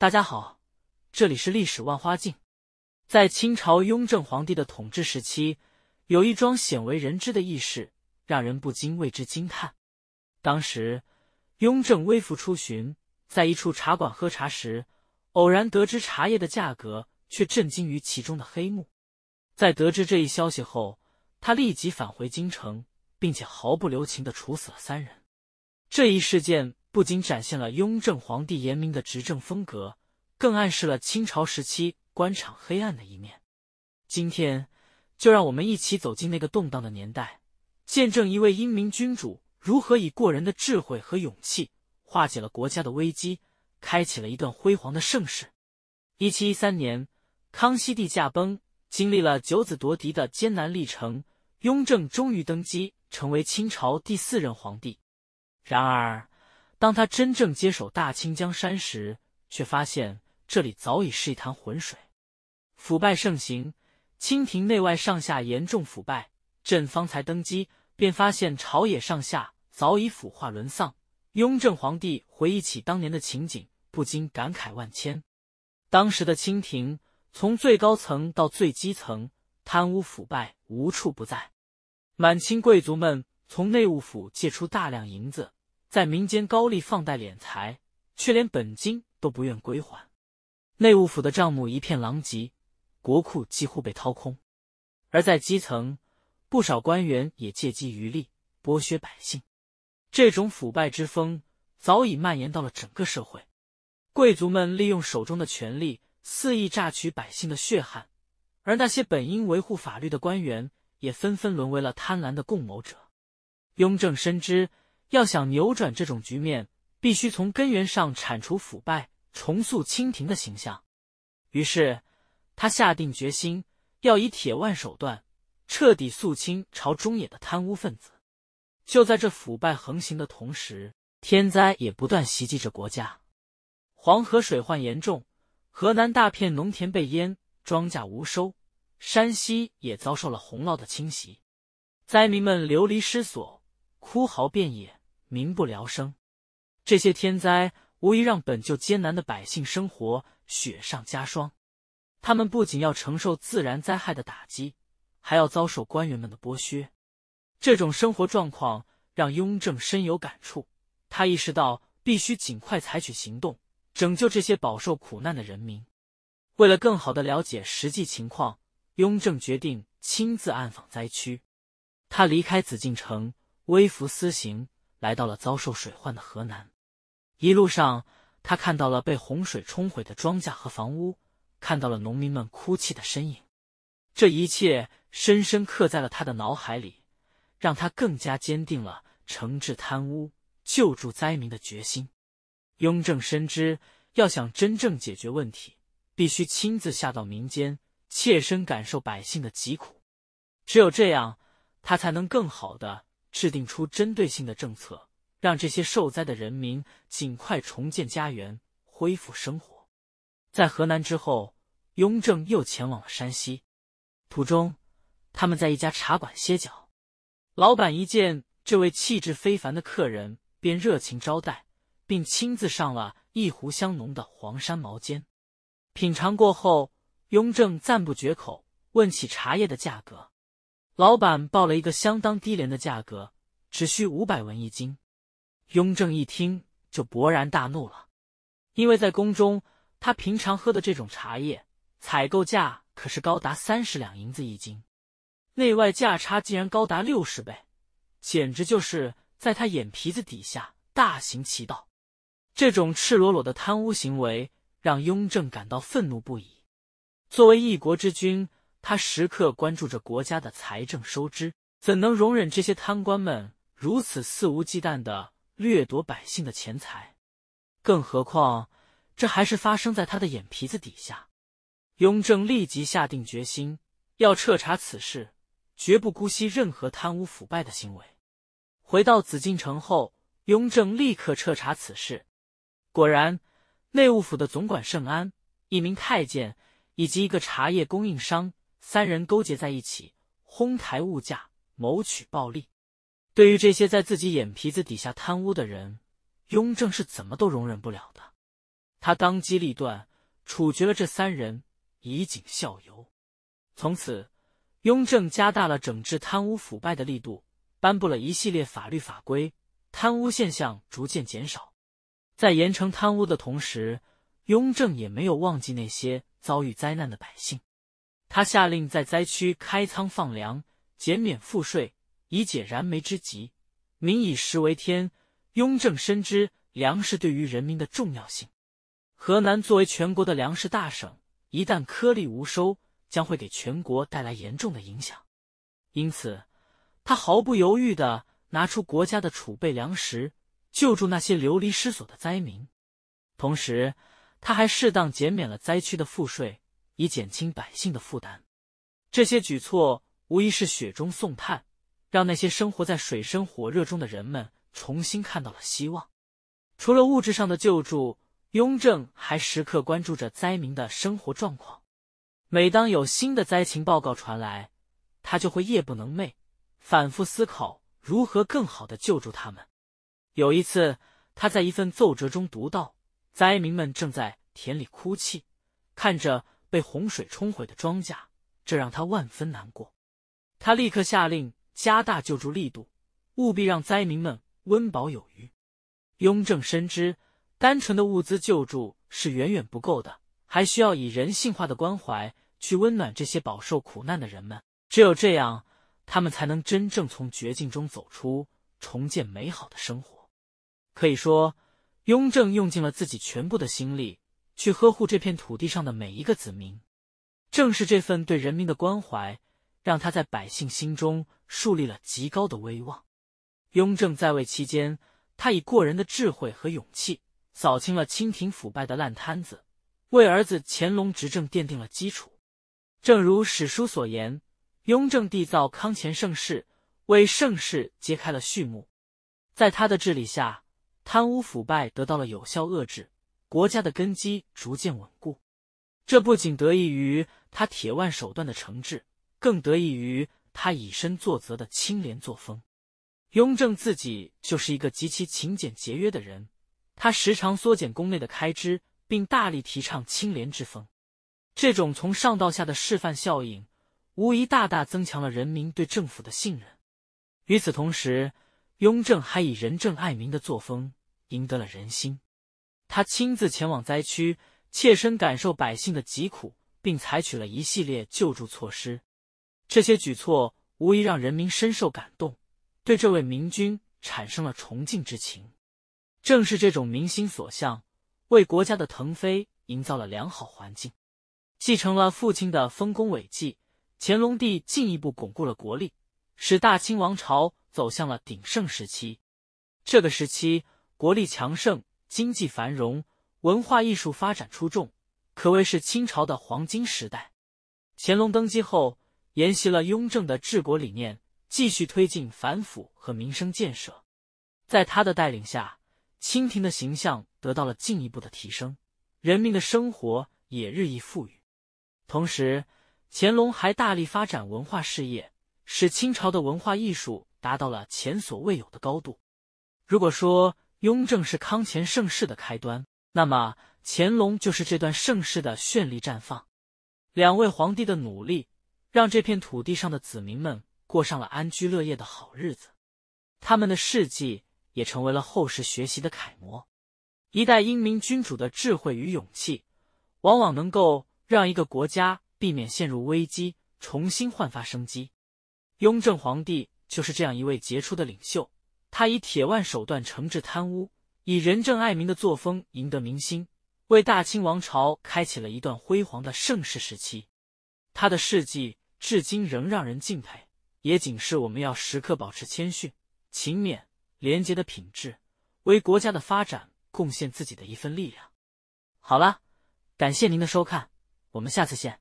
大家好，这里是历史万花镜。在清朝雍正皇帝的统治时期，有一桩鲜为人知的轶事，让人不禁为之惊叹。当时，雍正微服出巡，在一处茶馆喝茶时，偶然得知茶叶的价格，却震惊于其中的黑幕。在得知这一消息后，他立即返回京城，并且毫不留情的处死了三人。这一事件。不仅展现了雍正皇帝严明的执政风格，更暗示了清朝时期官场黑暗的一面。今天，就让我们一起走进那个动荡的年代，见证一位英明君主如何以过人的智慧和勇气化解了国家的危机，开启了一段辉煌的盛世。一七一三年，康熙帝驾崩，经历了九子夺嫡的艰难历程，雍正终于登基，成为清朝第四任皇帝。然而，当他真正接手大清江山时，却发现这里早已是一潭浑水，腐败盛行，清廷内外上下严重腐败。朕方才登基，便发现朝野上下早已腐化沦丧。雍正皇帝回忆起当年的情景，不禁感慨万千。当时的清廷，从最高层到最基层，贪污腐败无处不在。满清贵族们从内务府借出大量银子。在民间高利放贷敛财，却连本金都不愿归还，内务府的账目一片狼藉，国库几乎被掏空。而在基层，不少官员也借机渔利，剥削百姓。这种腐败之风早已蔓延到了整个社会。贵族们利用手中的权力，肆意榨取百姓的血汗，而那些本应维护法律的官员，也纷纷沦为了贪婪的共谋者。雍正深知。要想扭转这种局面，必须从根源上铲除腐败，重塑清廷的形象。于是，他下定决心要以铁腕手段彻底肃清朝中野的贪污分子。就在这腐败横行的同时，天灾也不断袭击着国家。黄河水患严重，河南大片农田被淹，庄稼无收；山西也遭受了洪涝的侵袭，灾民们流离失所，哭嚎遍野。民不聊生，这些天灾无疑让本就艰难的百姓生活雪上加霜。他们不仅要承受自然灾害的打击，还要遭受官员们的剥削。这种生活状况让雍正深有感触，他意识到必须尽快采取行动，拯救这些饱受苦难的人民。为了更好的了解实际情况，雍正决定亲自暗访灾区。他离开紫禁城，微服私行。来到了遭受水患的河南，一路上他看到了被洪水冲毁的庄稼和房屋，看到了农民们哭泣的身影，这一切深深刻在了他的脑海里，让他更加坚定了惩治贪污、救助灾民的决心。雍正深知，要想真正解决问题，必须亲自下到民间，切身感受百姓的疾苦，只有这样，他才能更好的。制定出针对性的政策，让这些受灾的人民尽快重建家园，恢复生活。在河南之后，雍正又前往了山西。途中，他们在一家茶馆歇脚，老板一见这位气质非凡的客人，便热情招待，并亲自上了一壶香浓的黄山毛尖。品尝过后，雍正赞不绝口，问起茶叶的价格。老板报了一个相当低廉的价格，只需五百文一斤。雍正一听就勃然大怒了，因为在宫中他平常喝的这种茶叶，采购价可是高达三十两银子一斤，内外价差竟然高达六十倍，简直就是在他眼皮子底下大行其道。这种赤裸裸的贪污行为让雍正感到愤怒不已。作为一国之君。他时刻关注着国家的财政收支，怎能容忍这些贪官们如此肆无忌惮的掠夺百姓的钱财？更何况这还是发生在他的眼皮子底下。雍正立即下定决心，要彻查此事，绝不姑息任何贪污腐败的行为。回到紫禁城后，雍正立刻彻查此事。果然，内务府的总管盛安、一名太监以及一个茶叶供应商。三人勾结在一起，哄抬物价，谋取暴利。对于这些在自己眼皮子底下贪污的人，雍正是怎么都容忍不了的。他当机立断，处决了这三人，以儆效尤。从此，雍正加大了整治贪污腐败的力度，颁布了一系列法律法规，贪污现象逐渐减少。在严惩贪污的同时，雍正也没有忘记那些遭遇灾难的百姓。他下令在灾区开仓放粮，减免赋税，以解燃眉之急。民以食为天，雍正深知粮食对于人民的重要性。河南作为全国的粮食大省，一旦颗粒无收，将会给全国带来严重的影响。因此，他毫不犹豫地拿出国家的储备粮食，救助那些流离失所的灾民。同时，他还适当减免了灾区的赋税。以减轻百姓的负担，这些举措无疑是雪中送炭，让那些生活在水深火热中的人们重新看到了希望。除了物质上的救助，雍正还时刻关注着灾民的生活状况。每当有新的灾情报告传来，他就会夜不能寐，反复思考如何更好的救助他们。有一次，他在一份奏折中读到，灾民们正在田里哭泣，看着。被洪水冲毁的庄稼，这让他万分难过。他立刻下令加大救助力度，务必让灾民们温饱有余。雍正深知，单纯的物资救助是远远不够的，还需要以人性化的关怀去温暖这些饱受苦难的人们。只有这样，他们才能真正从绝境中走出，重建美好的生活。可以说，雍正用尽了自己全部的心力。去呵护这片土地上的每一个子民，正是这份对人民的关怀，让他在百姓心中树立了极高的威望。雍正在位期间，他以过人的智慧和勇气，扫清了清廷腐败的烂摊子，为儿子乾隆执政奠定了基础。正如史书所言，雍正缔造康乾盛世，为盛世揭开了序幕。在他的治理下，贪污腐败得到了有效遏制。国家的根基逐渐稳固，这不仅得益于他铁腕手段的惩治，更得益于他以身作则的清廉作风。雍正自己就是一个极其勤俭节约的人，他时常缩减宫内的开支，并大力提倡清廉之风。这种从上到下的示范效应，无疑大大增强了人民对政府的信任。与此同时，雍正还以仁政爱民的作风赢得了人心。他亲自前往灾区，切身感受百姓的疾苦，并采取了一系列救助措施。这些举措无疑让人民深受感动，对这位明君产生了崇敬之情。正是这种民心所向，为国家的腾飞营造了良好环境。继承了父亲的丰功伟绩，乾隆帝进一步巩固了国力，使大清王朝走向了鼎盛时期。这个时期，国力强盛。经济繁荣，文化艺术发展出众，可谓是清朝的黄金时代。乾隆登基后，沿袭了雍正的治国理念，继续推进反腐和民生建设。在他的带领下，清廷的形象得到了进一步的提升，人民的生活也日益富裕。同时，乾隆还大力发展文化事业，使清朝的文化艺术达到了前所未有的高度。如果说，雍正是康乾盛世的开端，那么乾隆就是这段盛世的绚丽绽放。两位皇帝的努力，让这片土地上的子民们过上了安居乐业的好日子。他们的事迹也成为了后世学习的楷模。一代英明君主的智慧与勇气，往往能够让一个国家避免陷入危机，重新焕发生机。雍正皇帝就是这样一位杰出的领袖。他以铁腕手段惩治贪污，以仁政爱民的作风赢得民心，为大清王朝开启了一段辉煌的盛世时期。他的事迹至今仍让人敬佩，也警示我们要时刻保持谦逊、勤勉、廉洁的品质，为国家的发展贡献自己的一份力量。好了，感谢您的收看，我们下次见。